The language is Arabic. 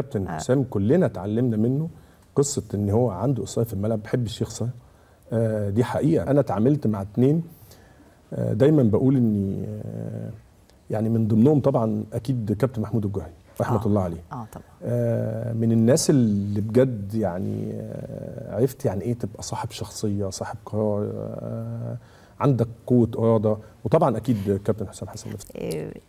كابتن آه. حسام كلنا اتعلمنا منه قصه ان هو عنده اصابه في الملعب بحب الشيخ آه دي حقيقه انا اتعاملت مع اتنين آه دايما بقول اني آه يعني من ضمنهم طبعا اكيد كابتن محمود الجوهري رحمه آه. الله عليه اه طبعا آه من الناس اللي بجد يعني آه عرفت يعني ايه تبقى صاحب شخصيه صاحب قرار آه عندك قوه اراده وطبعا اكيد كابتن حسام حسن